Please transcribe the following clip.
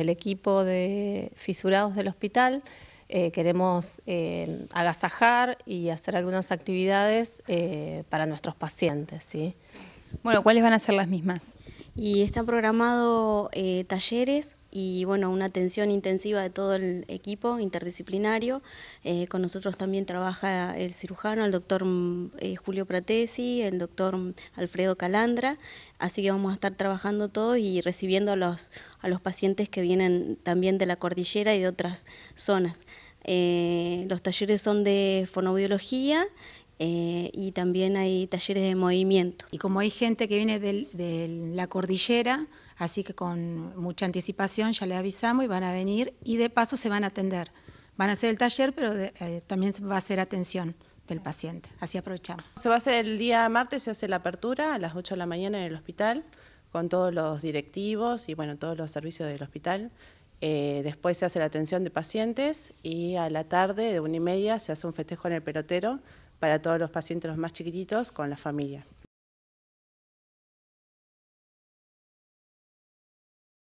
El equipo de fisurados del hospital eh, queremos eh, agasajar y hacer algunas actividades eh, para nuestros pacientes. ¿sí? Bueno, ¿cuáles van a ser las mismas? Y están programados talleres y bueno, una atención intensiva de todo el equipo interdisciplinario. Eh, con nosotros también trabaja el cirujano, el doctor mm, eh, Julio Pratesi, el doctor mm, Alfredo Calandra, así que vamos a estar trabajando todos y recibiendo a los, a los pacientes que vienen también de la cordillera y de otras zonas. Eh, los talleres son de fonobiología, y también hay talleres de movimiento. Y como hay gente que viene de la cordillera, Así que con mucha anticipación ya le avisamos y van a venir y de paso se van a atender. Van a hacer el taller, pero eh, también va a ser atención del paciente. Así aprovechamos. Se va a hacer el día martes, se hace la apertura a las 8 de la mañana en el hospital con todos los directivos y bueno, todos los servicios del hospital. Eh, después se hace la atención de pacientes y a la tarde de una y media se hace un festejo en el pelotero para todos los pacientes los más chiquititos con la familia.